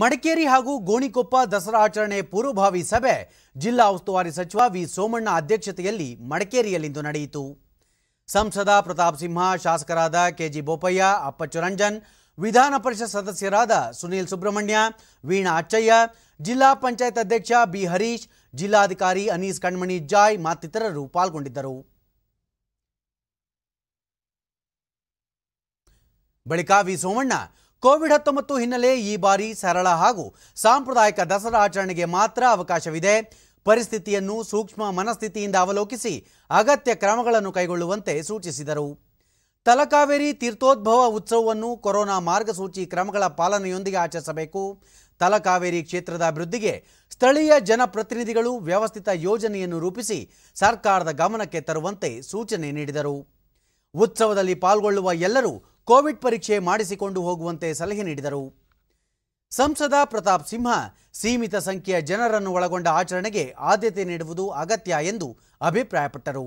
ಮಡಿಕೇರಿ ಹಾಗೂ ಗೋಣಿಕೊಪ್ಪ ದಸರಾ ಆಚರಣೆ ಪೂರ್ವಭಾವಿ ಸಭೆ ಜಿಲ್ಲಾ ಉಸ್ತುವಾರಿ ಸಚಿವ ವಿ ಸೋಮಣ್ಣ ಅಧ್ಯಕ್ಷತೆಯಲ್ಲಿ ಮಡಿಕೇರಿಯಲ್ಲಿಂದು ನಡೆಯಿತು ಸಂಸದ ಪ್ರತಾಪ್ ಸಿಂಹ ಶಾಸಕರಾದ ಕೆಜಿ ಬೋಪಯ್ಯ ಅಪ್ಪಚ್ಚು ರಂಜನ್ ವಿಧಾನ ಪರಿಷತ್ ಸದಸ್ಯರಾದ ಸುನೀಲ್ ಸುಬ್ರಹ್ಮಣ್ಯ ವೀಣಾ ಅಚ್ಚಯ್ಯ ಜಿಲ್ಲಾ ಪಂಚಾಯತ್ ಅಧ್ಯಕ್ಷ ಬಿ ಹರೀಶ್ ಜಿಲ್ಲಾಧಿಕಾರಿ ಅನೀಸ್ ಕಣ್ಮಣಿ ಜಾಯ್ ಮತ್ತಿತರರು ಪಾಲ್ಗೊಂಡಿದ್ದರು ಬಳಿಕ ವಿ ಸೋಮಣ್ಣ ಕೋವಿಡ್ ಹತ್ತೊಂಬತ್ತು ಹಿನ್ನೆಲೆ ಈ ಬಾರಿ ಸರಳ ಹಾಗೂ ಸಾಂಪ್ರದಾಯಿಕ ದಸರಾ ಆಚರಣೆಗೆ ಮಾತ್ರ ಅವಕಾಶವಿದೆ ಪರಿಸ್ಥಿತಿಯನ್ನು ಸೂಕ್ಷ್ಮ ಮನಸ್ಥಿತಿಯಿಂದ ಅವಲೋಕಿಸಿ ಅಗತ್ಯ ಕ್ರಮಗಳನ್ನು ಕೈಗೊಳ್ಳುವಂತೆ ಸೂಚಿಸಿದರು ತಲಕಾವೇರಿ ತೀರ್ಥೋದ್ಭವ ಉತ್ಸವವನ್ನು ಕೊರೋನಾ ಮಾರ್ಗಸೂಚಿ ಕ್ರಮಗಳ ಪಾಲನೆಯೊಂದಿಗೆ ಆಚರಿಸಬೇಕು ತಲಕಾವೇರಿ ಕ್ಷೇತ್ರದ ಅಭಿವೃದ್ಧಿಗೆ ಸ್ಥಳೀಯ ಜನಪ್ರತಿನಿಧಿಗಳು ವ್ಯವಸ್ಥಿತ ಯೋಜನೆಯನ್ನು ರೂಪಿಸಿ ಸರ್ಕಾರದ ಗಮನಕ್ಕೆ ತರುವಂತೆ ಸೂಚನೆ ನೀಡಿದರು ಉತ್ಸವದಲ್ಲಿ ಪಾಲ್ಗೊಳ್ಳುವ ಎಲ್ಲರೂ ಕೋವಿಡ್ ಪರೀಕ್ಷೆ ಮಾಡಿಸಿಕೊಂಡು ಹೋಗುವಂತೆ ಸಲಹೆ ನೀಡಿದರು ಸಂಸದ ಪ್ರತಾಪ್ ಸಿಂಹ ಸೀಮಿತ ಸಂಖ್ಯೆಯ ಜನರನ್ನು ಒಳಗೊಂಡ ಆಚರಣೆಗೆ ಆದ್ಯತೆ ನೀಡುವುದು ಅಗತ್ಯ ಎಂದು ಅಭಿಪ್ರಾಯಪಟ್ಟರು